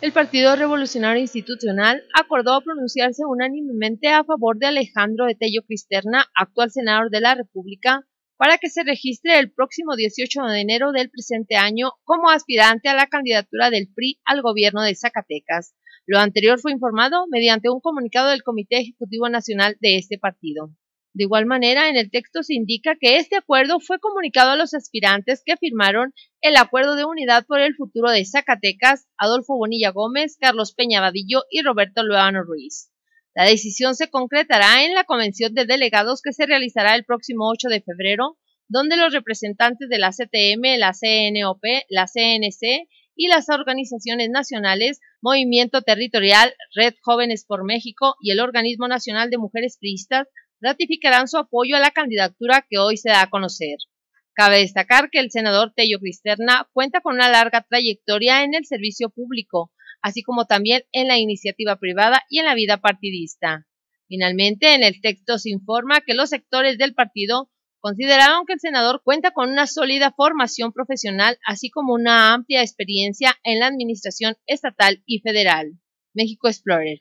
el Partido Revolucionario Institucional acordó pronunciarse unánimemente a favor de Alejandro de Tello Cristerna, actual senador de la República, para que se registre el próximo 18 de enero del presente año como aspirante a la candidatura del PRI al gobierno de Zacatecas. Lo anterior fue informado mediante un comunicado del Comité Ejecutivo Nacional de este partido. De igual manera, en el texto se indica que este acuerdo fue comunicado a los aspirantes que firmaron el Acuerdo de Unidad por el Futuro de Zacatecas, Adolfo Bonilla Gómez, Carlos Peña Vadillo y Roberto Luano Ruiz. La decisión se concretará en la convención de delegados que se realizará el próximo 8 de febrero, donde los representantes de la CTM, la CNOP, la CNC y las organizaciones nacionales, Movimiento Territorial, Red Jóvenes por México y el Organismo Nacional de Mujeres Priistas ratificarán su apoyo a la candidatura que hoy se da a conocer. Cabe destacar que el senador Tello Cristerna cuenta con una larga trayectoria en el servicio público, así como también en la iniciativa privada y en la vida partidista. Finalmente, en el texto se informa que los sectores del partido consideraron que el senador cuenta con una sólida formación profesional, así como una amplia experiencia en la administración estatal y federal. México Explorer.